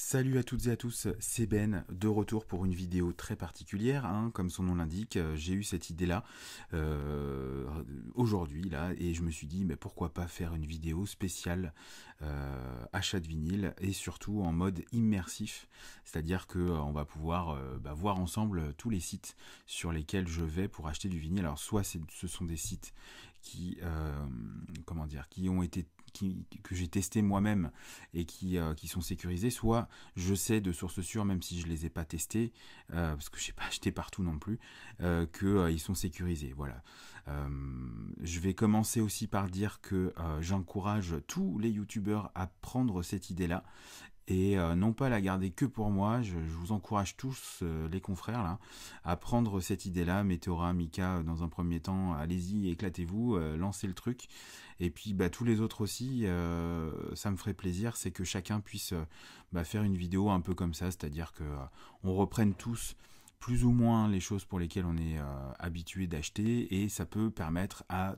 Salut à toutes et à tous, c'est Ben, de retour pour une vidéo très particulière, hein. comme son nom l'indique, euh, j'ai eu cette idée-là euh, aujourd'hui, là, et je me suis dit, mais pourquoi pas faire une vidéo spéciale euh, achat de vinyle, et surtout en mode immersif, c'est-à-dire que on va pouvoir bah, voir ensemble tous les sites sur lesquels je vais pour acheter du vinyle, alors soit ce sont des sites qui, comment dire, qui ont été que j'ai testé moi-même et euh, qui, sont sécurisés, soit je sais de sources sûres, même si je ne les ai pas testés, euh, parce que je n'ai pas acheté partout non plus, euh, que qu'ils sont sécurisés. Voilà. je vais commencer aussi par dire que j'encourage tous les youtubeurs à prendre cette idée-là et euh, non pas la garder que pour moi. Je, vous encourage tous, euh, les confrères, là, à prendre cette idée-là. Météora, Mika, euh, dans un premier temps, allez-y, éclatez-vous, lancez le truc. Et puis bah, tous les autres aussi, ça me ferait plaisir, c'est que chacun puisse bah, faire une vidéo un peu comme ça, c'est-à-dire que on reprenne tous plus ou moins les choses pour lesquelles on est habitué d'acheter et ça peut permettre à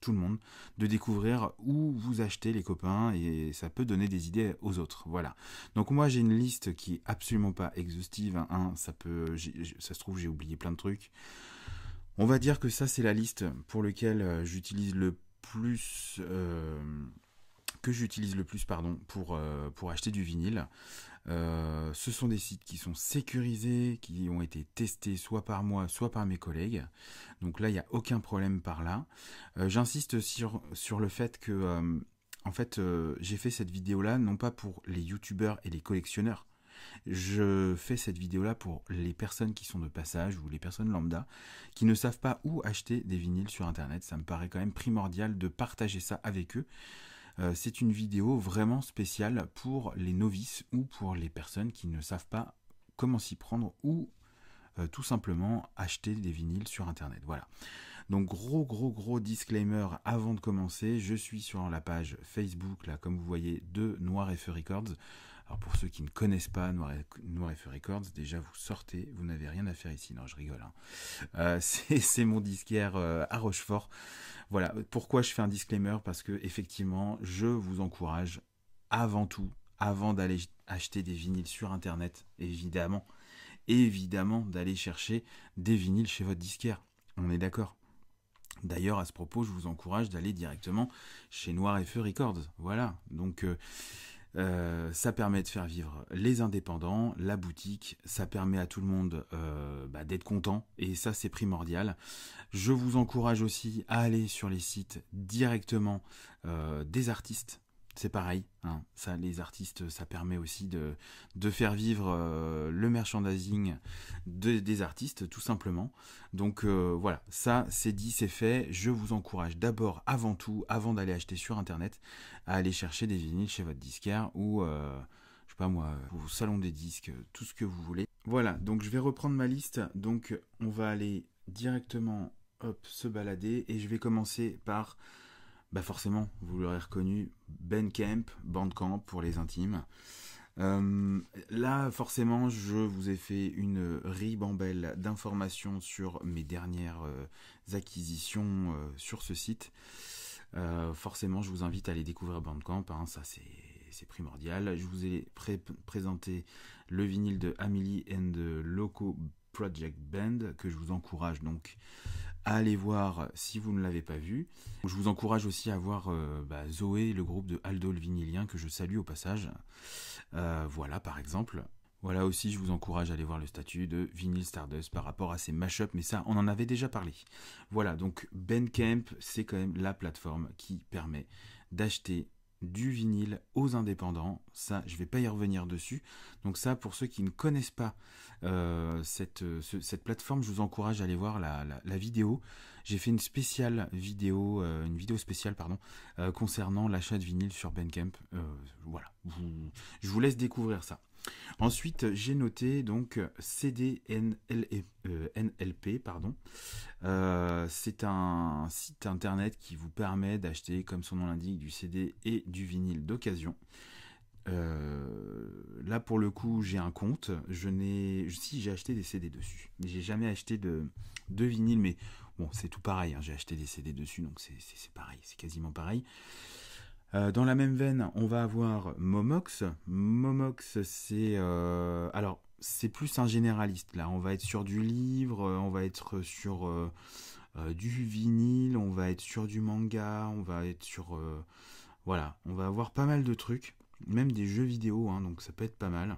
tout le monde, de découvrir où vous achetez les copains et ça peut donner des idées aux autres. Voilà. Donc moi j'ai une liste qui est absolument pas exhaustive. Hein, hein. ça peut, ça se trouve j'ai oublié plein de trucs. On va dire que ça c'est la liste pour laquelle euh, j'utilise le plus. Euh, que j'utilise le plus pardon pour, euh, pour acheter du vinyle. Euh, ce sont des sites qui sont sécurisés, qui ont été testés soit par moi, soit par mes collègues. Donc là, il n'y a aucun problème par là. Euh, j'insiste sur, le fait que, euh, en fait, j'ai fait cette vidéo-là non pas pour les youtubeurs et les collectionneurs. Je fais cette vidéo-là pour les personnes qui sont de passage ou les personnes lambda qui ne savent pas où acheter des vinyles sur Internet. Ça me paraît quand même primordial de partager ça avec eux. Euh, c'est une vidéo vraiment spéciale pour les novices ou pour les personnes qui ne savent pas comment s'y prendre ou euh, tout simplement acheter des vinyles sur internet. Voilà. Donc gros gros gros disclaimer avant de commencer, je suis sur la page Facebook là comme vous voyez de Noir et Feu Records. Alors pour ceux qui ne connaissent pas Noir et, Feu Records, déjà vous sortez, vous n'avez rien à faire ici. Non, je rigole. Hein. Euh, c'est mon disquaire euh, à Rochefort. Voilà, pourquoi je fais un disclaimer Parce que effectivement, je vous encourage avant tout, avant d'aller acheter des vinyles sur Internet, évidemment, évidemment d'aller chercher des vinyles chez votre disquaire. On est d'accord D'ailleurs, à ce propos, je vous encourage d'aller directement chez Noir et Feu Records. Voilà, donc... Euh, euh, ça permet de faire vivre les indépendants, la boutique, ça permet à tout le monde euh, bah, d'être content et ça c'est primordial. Je vous encourage aussi à aller sur les sites directement euh, des artistes c'est pareil. Hein. Ça, les artistes, ça permet aussi de, de faire vivre euh, le merchandising des artistes, tout simplement. Donc euh, voilà, ça, c'est dit, c'est fait. Je vous encourage d'abord, avant tout, avant d'aller acheter sur Internet, à aller chercher des vinyles chez votre disquaire ou, euh, je sais pas moi, au salon des disques, tout ce que vous voulez. Voilà, donc je vais reprendre ma liste. Donc on va aller directement, se balader et je vais commencer par bah, forcément, vous l'aurez reconnu, Bandcamp, Bandcamp pour les intimes. Euh, là, forcément, je vous ai fait une ribambelle d'informations sur mes dernières euh, acquisitions euh, sur ce site. forcément, je vous invite à aller découvrir Bandcamp, hein, ça c'est primordial. Je vous ai présenté le vinyle de Amélie and the Loco Project Band que je vous encourage donc Allez voir si vous ne l'avez pas vu. Je vous encourage aussi à voir euh, bah, Zoé, le groupe de Aldo le Vinilien, que je salue au passage. Euh, voilà, par exemple. Voilà aussi, je vous encourage à aller voir le statut de Vinyl Stardust par rapport à ses mashups, mais ça, on en avait déjà parlé. Voilà, donc Bandcamp, c'est quand même la plateforme qui permet d'acheter du vinyle aux indépendants. Ça, je vais pas y revenir dessus. Donc ça, pour ceux qui ne connaissent pas euh, cette, euh, cette, plateforme, je vous encourage à aller voir la, vidéo. J'ai fait une spéciale vidéo, euh, une vidéo spéciale, pardon, concernant l'achat de vinyle sur BenCamp. voilà, je vous laisse découvrir ça. Ensuite, j'ai noté donc CDNLP, e, euh, pardon. Euh, c'est un site internet qui vous permet d'acheter, comme son nom l'indique, du CD et du vinyle d'occasion. Euh, là pour le coup j'ai un compte, je n'ai si j'ai acheté des CD dessus, mais j'ai jamais acheté de, de vinyle, mais bon c'est tout pareil, hein. j'ai acheté des CD dessus donc c'est pareil, c'est quasiment pareil. Euh, dans la même veine, on va avoir Momox. Momox, c'est... Euh, alors, c'est plus un généraliste. Là, on va être sur du livre, euh, on va être sur du vinyle, on va être sur du manga, on va être sur... voilà, on va avoir pas mal de trucs, même des jeux vidéo, hein, donc ça peut être pas mal.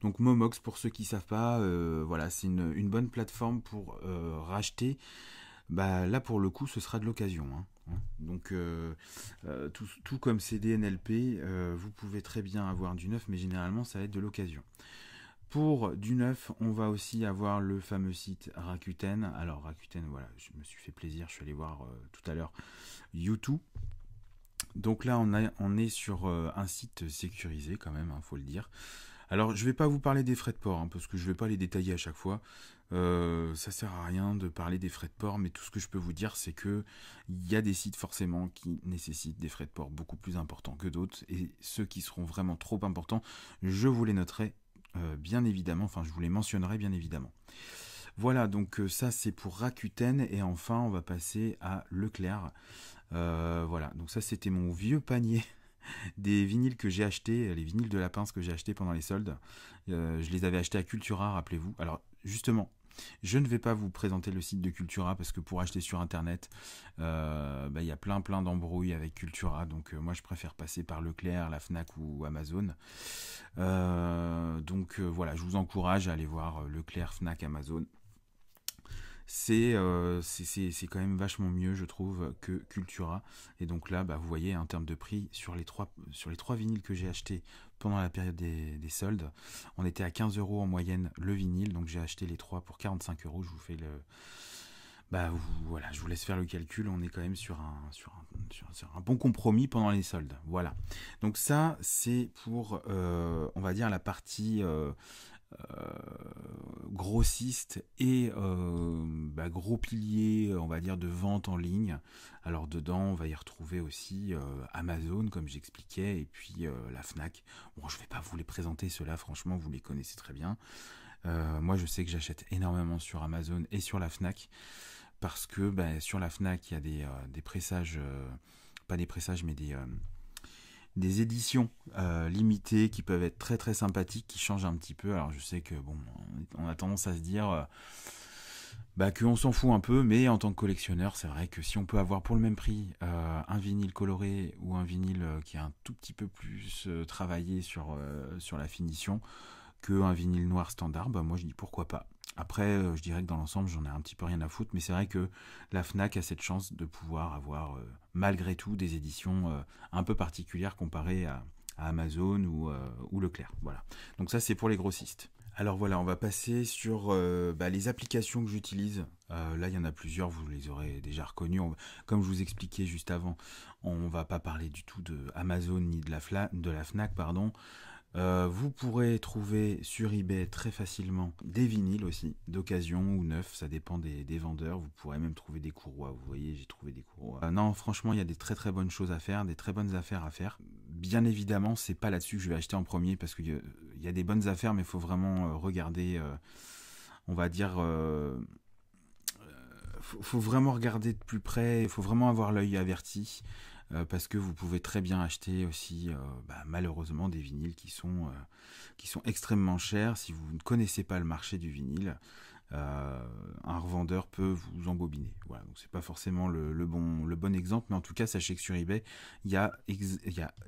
Donc Momox, pour ceux qui ne savent pas, voilà, c'est une, bonne plateforme pour racheter. Bah, là, pour le coup, ce sera de l'occasion. Hein. Hein. Donc, euh, euh, tout, comme CDNLP, euh, vous pouvez très bien avoir du neuf, mais généralement, ça va être de l'occasion. Pour du neuf, on va aussi avoir le fameux site Rakuten. Alors, Rakuten, voilà, je me suis fait plaisir, je suis allé voir tout à l'heure YouTube. Donc là, on, est sur un site sécurisé quand même, il hein, faut le dire. Alors, je ne vais pas vous parler des frais de port, hein, parce que je ne vais pas les détailler à chaque fois. Euh, ça sert à rien de parler des frais de port, mais tout ce que je peux vous dire, c'est que il y a des sites forcément qui nécessitent des frais de port beaucoup plus importants que d'autres, et ceux qui seront vraiment trop importants, je vous les noterai euh, bien évidemment, enfin je vous les mentionnerai bien évidemment. Voilà, donc euh, ça c'est pour Rakuten, et enfin on va passer à Leclerc. voilà, donc ça c'était mon vieux panier des vinyles que j'ai acheté, les vinyles de la pince que j'ai acheté pendant les soldes. je les avais achetés à Cultura, rappelez-vous. Alors justement, je ne vais pas vous présenter le site de Cultura parce que pour acheter sur internet, euh, bah, il y a plein plein d'embrouilles avec Cultura, donc euh, moi je préfère passer par Leclerc, la Fnac ou Amazon. Euh, donc voilà, je vous encourage à aller voir Leclerc, Fnac, Amazon. C'est quand même vachement mieux, je trouve, que Cultura. Et donc là, bah, vous voyez, en termes de prix, sur les trois, sur les trois vinyles que j'ai achetés pendant la période des, soldes. On était à 15 euros en moyenne le vinyle, donc j'ai acheté les trois pour 45 euros. Je vous fais le. Bah voilà, je vous laisse faire le calcul. On est quand même sur un, sur un, un bon compromis pendant les soldes. Voilà. Donc ça, c'est pour, euh, on va dire, la partie euh, euh, grossiste et euh, bah, gros pilier, on va dire, de vente en ligne. Alors dedans, on va y retrouver aussi euh, Amazon, comme j'expliquais, et puis la FNAC. Bon, je vais pas vous les présenter, ceux-là, franchement, vous les connaissez très bien. moi, je sais que j'achète énormément sur Amazon et sur la FNAC, parce que bah, sur la FNAC, il y a des pressages, pas des pressages, mais des des éditions euh, limitées qui peuvent être très très sympathiques, qui changent un petit peu. Alors je sais que bon, on a tendance à se dire euh, bah, qu'on s'en fout un peu, mais en tant que collectionneur, c'est vrai que si on peut avoir pour le même prix euh, un vinyle coloré ou un vinyle qui est un tout petit peu plus travaillé sur, sur la finition qu'un vinyle noir standard, bah, moi je dis pourquoi pas. Après, euh, je dirais que dans l'ensemble, j'en ai un petit peu rien à foutre, mais c'est vrai que la FNAC a cette chance de pouvoir avoir, euh, malgré tout, des éditions euh, un peu particulières comparées à, Amazon ou, Leclerc. Voilà. Donc ça, c'est pour les grossistes. Alors voilà, on va passer sur bah, les applications que j'utilise. là, il y en a plusieurs, vous les aurez déjà reconnues. comme je vous expliquais juste avant, on ne va pas parler du tout de Amazon ni de la, de la FNAC, pardon. Euh, vous pourrez trouver sur eBay très facilement des vinyles aussi, d'occasion ou neuf, ça dépend des, vendeurs. Vous pourrez même trouver des courroies, vous voyez, j'ai trouvé des courroies. Euh, non, franchement, il y a des très très bonnes choses à faire, des très bonnes affaires à faire. Bien évidemment, c'est pas là-dessus que je vais acheter en premier parce qu'il y, y, a des bonnes affaires, mais il faut vraiment euh, regarder, on va dire faut, vraiment regarder de plus près, il faut vraiment avoir l'œil averti. Euh, parce que vous pouvez très bien acheter aussi euh, bah, malheureusement des vinyles qui sont, euh, qui sont extrêmement chers. Si vous ne connaissez pas le marché du vinyle, euh, un revendeur peut vous embobiner. Voilà, donc c'est pas forcément le, bon, le bon exemple, mais en tout cas, sachez que sur eBay, il y, a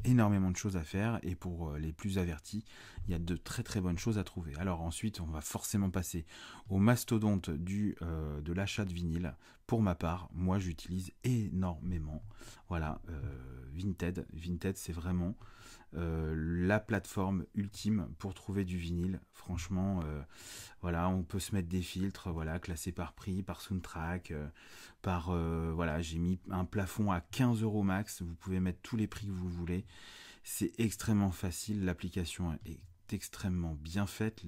énormément de choses à faire et pour euh, les plus avertis, il y a de très très bonnes choses à trouver. Alors ensuite, on va forcément passer au mastodonte du, euh, de l'achat de vinyle. Pour ma part, moi j'utilise énormément. Voilà, Vinted. Vinted, c'est vraiment euh, la plateforme ultime pour trouver du vinyle. Franchement, euh, voilà, on peut se mettre des filtres, voilà, classés par prix, par soundtrack, euh, par voilà, j'ai mis un plafond à 15 euros max. Vous pouvez mettre tous les prix que vous voulez. C'est extrêmement facile. L'application est extrêmement bien faite.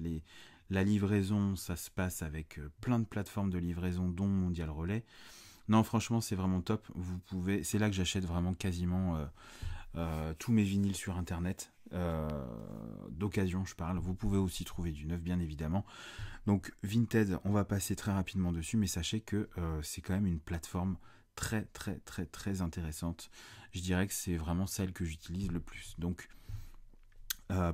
la livraison, ça se passe avec plein de plateformes de livraison, dont Mondial Relais. Non, franchement, c'est vraiment top. Vous pouvez, c'est là que j'achète vraiment quasiment euh, tous mes vinyles sur internet. Euh, d'occasion je parle, vous pouvez aussi trouver du neuf bien évidemment. Donc Vinted, on va passer très rapidement dessus, mais sachez que euh, c'est quand même une plateforme très très très très intéressante. Je dirais que c'est vraiment celle que j'utilise le plus. Donc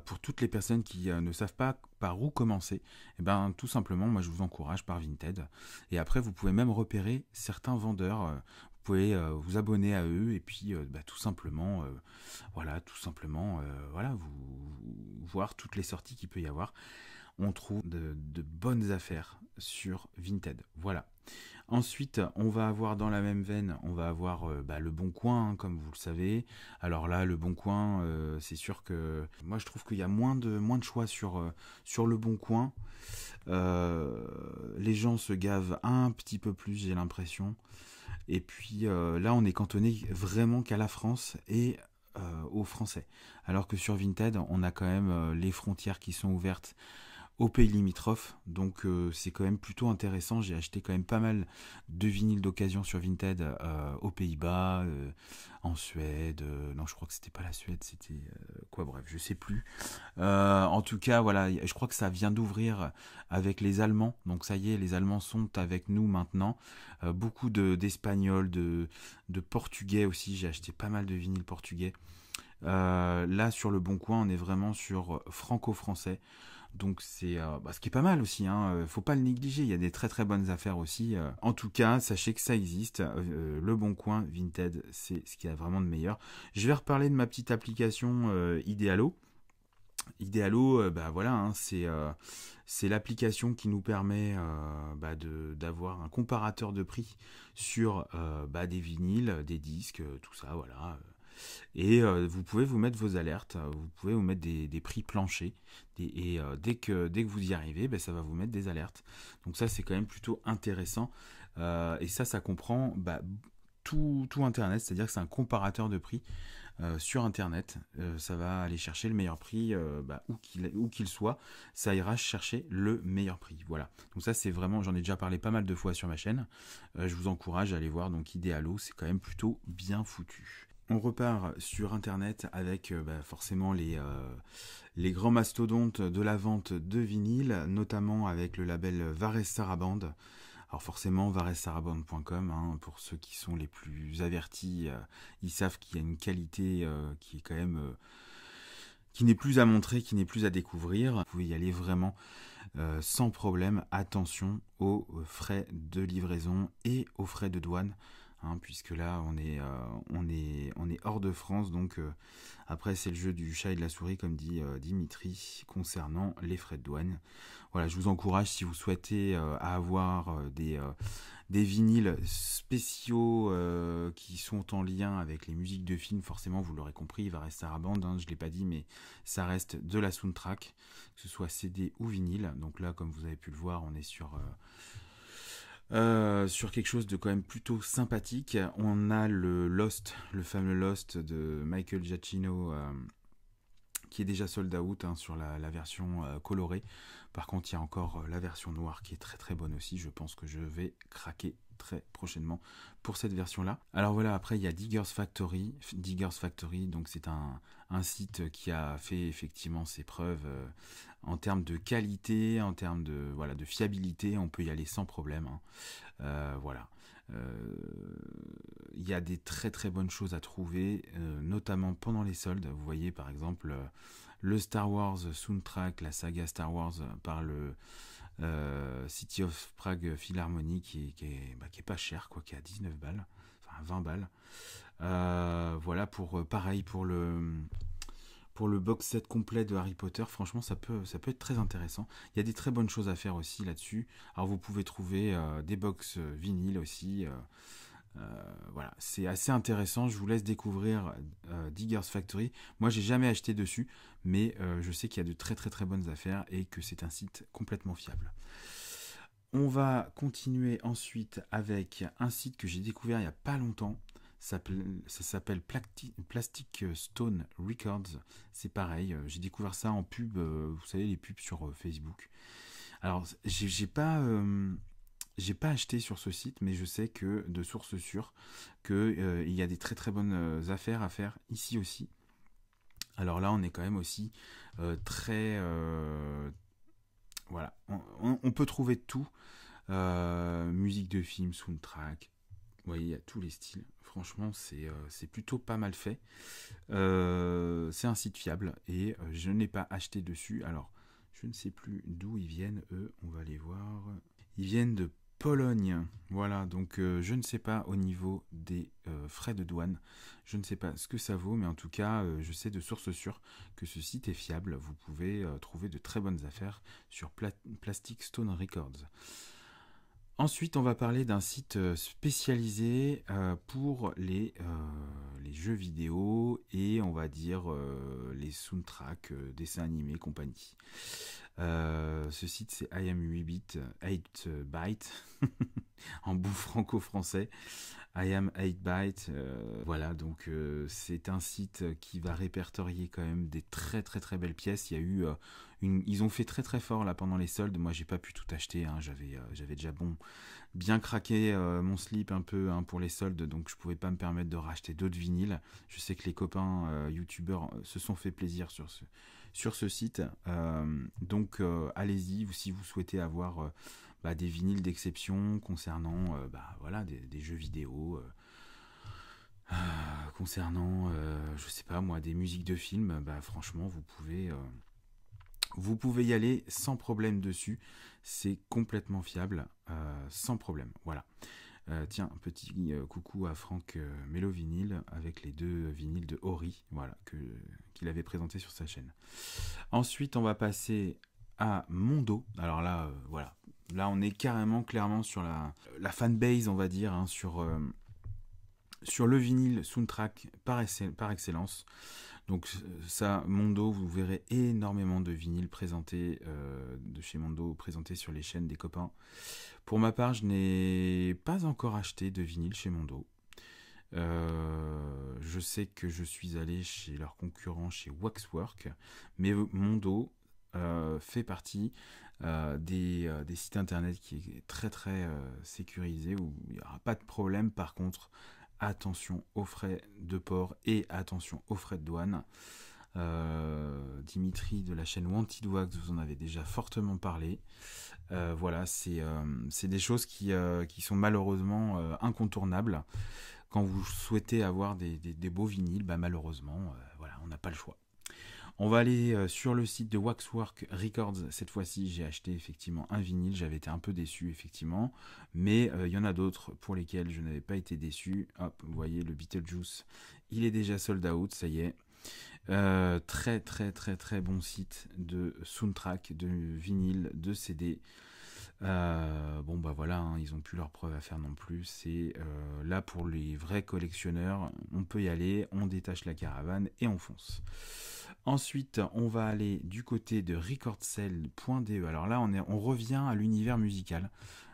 pour toutes les personnes qui ne savent pas par où commencer, et eh ben, tout simplement, moi je vous encourage par Vinted. Et après, vous pouvez même repérer certains vendeurs pouvez euh, vous abonner à eux et puis euh, bah, tout simplement, euh, voilà, tout simplement, voilà, vous, voir toutes les sorties qu'il peut y avoir. On trouve de, bonnes affaires sur Vinted. Voilà. Ensuite, on va avoir dans la même veine, on va avoir bah, le Bon Coin, hein, comme vous le savez. Alors là, le Bon Coin, c'est sûr que moi je trouve qu'il y a moins de moins de choix sur sur le Bon Coin. les gens se gavent un petit peu plus, j'ai l'impression. Et puis euh, là, on est cantonné vraiment qu'à la France et euh, aux Français. Alors que sur Vinted, on a quand même euh, les frontières qui sont ouvertes aux pays limitrophes. Donc euh, c'est quand même plutôt intéressant. J'ai acheté quand même pas mal de vinyles d'occasion sur Vinted euh, aux Pays-Bas, euh, en Suède. non, je crois que c'était pas la Suède, c'était quoi Bref, je sais plus. en tout cas, voilà, je crois que ça vient d'ouvrir avec les Allemands. Donc ça y est, les Allemands sont avec nous maintenant. beaucoup d'Espagnols, de, de Portugais aussi. J'ai acheté pas mal de vinyles portugais. Euh, là, sur le Bon Coin, on est vraiment sur euh, franco-français. Donc c'est euh, bah, ce qui est pas mal aussi, hein. faut pas le négliger, il y a des très très bonnes affaires aussi. en tout cas, sachez que ça existe. le Bon Coin, Vinted, c'est ce qu'il a vraiment de meilleur. Je vais reparler de ma petite application Idealo. Idealo, bah voilà, hein, c'est c'est l'application qui nous permet bah, d'avoir un comparateur de prix sur bah, des vinyles, des disques, tout ça, voilà, et euh, vous pouvez vous mettre vos alertes, euh, vous pouvez vous mettre des, prix planchers. et euh, dès, que, dès que vous y arrivez, ben, ça va vous mettre des alertes. Donc ça, c'est quand même plutôt intéressant. et ça, ça comprend bah, tout, tout, Internet, c'est-à-dire que c'est un comparateur de prix sur Internet. ça va aller chercher le meilleur prix, bah, où qu'il soit, ça ira chercher le meilleur prix. Voilà. Donc ça, c'est vraiment, j'en ai déjà parlé pas mal de fois sur ma chaîne. je vous encourage à aller voir. Donc Idealo, c'est quand même plutôt bien foutu on repart sur Internet avec euh, bah, forcément les, euh, les grands mastodontes de la vente de vinyle, notamment avec le label Vares Saraband. Alors forcément, varessaraband.com hein, pour ceux qui sont les plus avertis, euh, ils savent qu'il y a une qualité qui est quand même... qui n'est plus à montrer, qui n'est plus à découvrir. Vous pouvez y aller vraiment sans problème. Attention aux frais de livraison et aux frais de douane. Hein, puisque là on est, euh, on, est, on est hors de France, donc euh, après c'est le jeu du chat et de la souris, comme dit euh, Dimitri, concernant les frais de douane. Voilà, je vous encourage si vous souhaitez avoir des, des vinyles spéciaux qui sont en lien avec les musiques de films, forcément vous l'aurez compris, il va rester à bande, hein, je ne l'ai pas dit, mais ça reste de la soundtrack, que ce soit CD ou vinyle. Donc là, comme vous avez pu le voir, on est sur euh, sur quelque chose de quand même plutôt sympathique, on a le Lost, le fameux Lost de Michael Giacchino, euh, qui est déjà sold out hein, sur la, version euh, colorée. Par contre, il y a encore la version noire qui est très très bonne aussi. Je pense que je vais craquer très prochainement pour cette version-là. Alors voilà, après il y a Diggers Factory. Diggers Factory, donc c'est un, un, site qui a fait effectivement ses preuves en termes de qualité, en termes de, voilà, de fiabilité, on peut y aller sans problème. Hein. Euh, voilà. Euh, il y a des très très bonnes choses à trouver, euh, notamment pendant les soldes. Vous voyez par exemple le Star Wars Soundtrack, la saga Star Wars par le City of Prague Philharmonie qui, qui, est, bah, qui est pas cher, quoi, qui est à 19 balles, enfin 20 balles. voilà pour pareil pour le pour le box set complet de Harry Potter, franchement, ça peut, ça peut être très intéressant. Il y a des très bonnes choses à faire aussi là-dessus. Alors, vous pouvez trouver euh, des box euh, vinyles aussi. Euh, voilà, c'est assez intéressant. Je vous laisse découvrir Diggers Factory. Moi, j'ai jamais acheté dessus, mais je sais qu'il y a de très très très bonnes affaires et que c'est un site complètement fiable. On va continuer ensuite avec un site que j'ai découvert il n'y a pas longtemps. Ça s'appelle Plastic Stone Records. C'est pareil, euh, j'ai découvert ça en pub, euh, vous savez, les pubs sur euh, Facebook. Alors, j'ai pas. j'ai pas acheté sur ce site, mais je sais que de source sûre qu'il y a des très très bonnes affaires à faire ici aussi. Alors là, on est quand même aussi très voilà, on, peut trouver tout. musique de film, soundtrack, voyez, il y a tous les styles. Franchement, c'est euh, plutôt pas mal fait. Euh, c'est un site fiable et euh, je n'ai pas acheté dessus. Alors, je ne sais plus d'où ils viennent, eux. On va les voir. Ils viennent de Pologne. Voilà, donc je ne sais pas au niveau des frais de douane. Je ne sais pas ce que ça vaut, mais en tout cas, je sais de source sûre que ce site est fiable. Vous pouvez trouver de très bonnes affaires sur Plastic Stone Records. Ensuite, on va parler d'un site euh, spécialisé euh, pour euh, les, jeux vidéo et on va dire les soundtracks, dessins animés, compagnie. Euh, ce site, c'est I am 8 bit, 8 byte, en bout franco-français. I am 8 byte. Euh, voilà, donc euh, c'est un site qui va répertorier quand même des très très très belles pièces. Il y a eu ils ont fait très très fort là pendant les soldes. Moi, j'ai pas pu tout acheter. Hein. J'avais j'avais déjà bon bien craqué euh, mon slip un peu hein, pour les soldes, donc je ne pouvais pas me permettre de racheter d'autres vinyles. Je sais que les copains euh, youtubeurs euh, se sont fait plaisir sur ce, sur ce site. donc allez-y si vous souhaitez avoir bah, des vinyles d'exception concernant bah, voilà, des, jeux vidéo. concernant, je sais pas moi, des musiques de films, bah, franchement, vous pouvez vous pouvez y aller sans problème dessus. C'est complètement fiable, euh, sans problème. Voilà. Euh, tiens, petit euh, coucou à Franck Melo vinyle avec les deux vinyles de Ori, voilà, qu'il avait présenté sur sa chaîne. Ensuite, on va passer à Mondo. Alors là, voilà. Là, on est carrément clairement sur la, la fanbase, on va dire, hein, sur, sur le vinyle soundtrack par, par excellence. Donc ça, Mondo, vous verrez énormément de vinyles présentés euh, de chez Mondo, présentés sur les chaînes des copains. Pour ma part, je n'ai pas encore acheté de vinyle chez Mondo. Euh, je sais que je suis allé chez leur concurrent, chez Waxwork, mais Mondo euh, fait partie des, des, sites internet qui est très très sécurisé où il n'y aura pas de problème par contre attention aux frais de port et attention aux frais de douane. Euh, Dimitri de la chaîne Wanted Wax, vous en avez déjà fortement parlé. Euh, voilà, euh, c'est des choses qui, sont malheureusement incontournables. Quand vous souhaitez avoir des, beaux vinyles, bah, malheureusement, voilà, on n'a pas le choix. On va aller euh, sur le site de Waxwork Records. Cette fois-ci, j'ai acheté effectivement un vinyle. J'avais été un peu déçu, effectivement. Mais euh, il y en a d'autres pour lesquels je n'avais pas été déçu. Hop, vous voyez, le Beetlejuice, il est déjà sold out, ça y est. Euh, très, très, très, très bon site de soundtrack, de vinyle, de CD. Euh, bon bah voilà, hein, ils ont plus leur preuve à faire non plus. C'est euh, là pour les vrais collectionneurs, on peut y aller, on détache la caravane et on fonce. Ensuite, on va aller du côté de recordcell.de. Alors là, on, est, on revient à l'univers musical,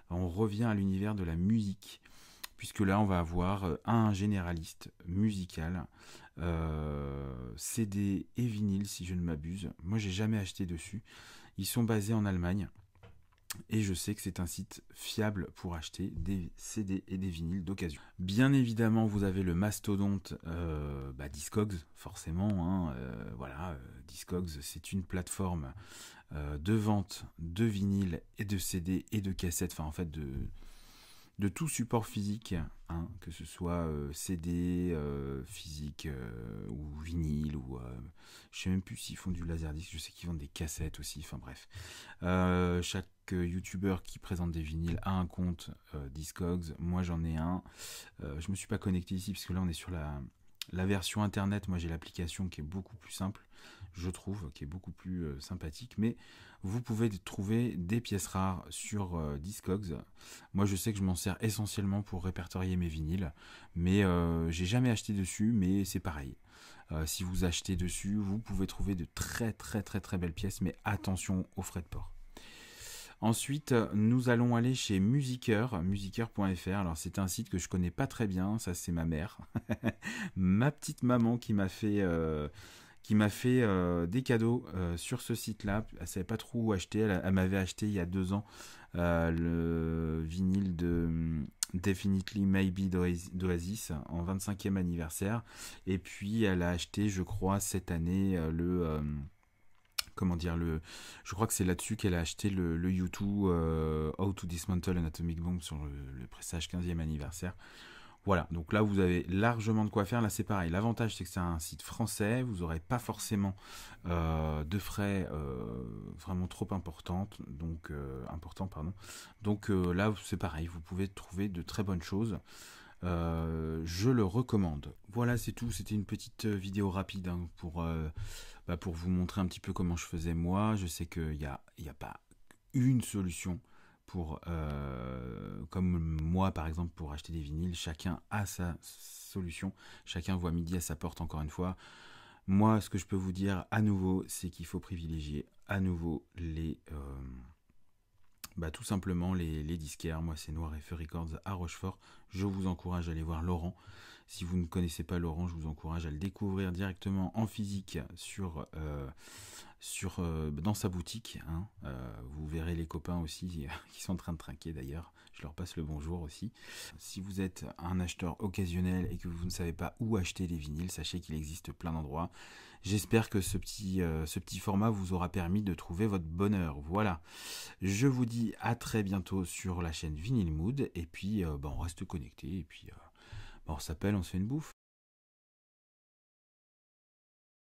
on revient à l'univers de la musique, puisque là, on va avoir euh, un généraliste musical, CD et vinyle si je ne m'abuse. Moi, j'ai jamais acheté dessus. Ils sont basés en Allemagne et je sais que c'est un site fiable pour acheter des CD et des vinyles d'occasion. Bien évidemment, vous avez le mastodonte euh, bah, Discogs, forcément. Hein, euh, voilà, euh, Discogs, c'est une plateforme de vente de vinyles et de CD et de cassettes, enfin en fait de, de tout support physique, hein, que ce soit euh, CD, euh, physique euh, ou vinyle, ou je sais même plus s'ils font du laserdisc, je sais qu'ils vendent des cassettes aussi, enfin bref. chaque youtubeur qui présente des vinyles a un compte Discogs, moi j'en ai un. je me suis pas connecté ici parce que là on est sur la version internet, moi j'ai l'application qui est beaucoup plus simple je trouve, qui est beaucoup plus euh, sympathique. Mais vous pouvez trouver des pièces rares sur euh, Discogs. Moi, je sais que je m'en sers essentiellement pour répertorier mes vinyles, mais euh, j'ai jamais acheté dessus, mais c'est pareil. si vous achetez dessus, vous pouvez trouver de très très très très belles pièces, mais attention aux frais de port. Ensuite, nous allons aller chez Musiqueur, musiqueur.fr. Alors, c'est un site que je connais pas très bien, ça c'est ma mère, ma petite maman qui m'a fait qui m'a fait euh, des cadeaux euh, sur ce site-là. Elle ne savait pas trop où acheter. Elle, m'avait acheté il y a deux ans euh, le vinyle de hum, Definitely Maybe d'Oasis en 25e anniversaire. Et puis elle a acheté, je crois, cette année le hum, comment dire le je crois que c'est là-dessus qu'elle a acheté le, le u How to Dismantle an Atomic Bomb sur le, le pressage 15e anniversaire voilà, donc là vous avez largement de quoi faire. Là c'est pareil. L'avantage c'est que c'est un site français, vous n'aurez pas forcément euh, de frais euh, vraiment trop euh, importants. Donc important, pardon. Donc là c'est pareil, vous pouvez trouver de très bonnes choses. je le recommande. Voilà, c'est tout. C'était une petite vidéo rapide hein, pour, bah, pour vous montrer un petit peu comment je faisais moi. Je sais qu'il n'y a, y a pas une solution. Euh, comme moi par exemple, pour acheter des vinyles, chacun a sa solution, chacun voit midi à sa porte encore une fois. Moi, ce que je peux vous dire à nouveau, c'est qu'il faut privilégier à nouveau les, euh, bah, tout simplement les, les disquaires. Moi, c'est Noir et Feu Records à Rochefort. Je vous encourage à aller voir Laurent. Si vous ne connaissez pas Laurent, je vous encourage à le découvrir directement en physique sur, euh, sur, euh, dans sa boutique. Hein. Euh, vous verrez les copains aussi qui sont en train de trinquer d'ailleurs. Je leur passe le bonjour aussi. Si vous êtes un acheteur occasionnel et que vous ne savez pas où acheter des vinyles, sachez qu'il existe plein d'endroits. J'espère que ce petit, euh, ce petit format vous aura permis de trouver votre bonheur. Voilà. Je vous dis à très bientôt sur la chaîne Vinyl Mood. Et puis, euh, bah, on reste connecté. Et puis, euh, bah, on s'appelle, on se fait une bouffe.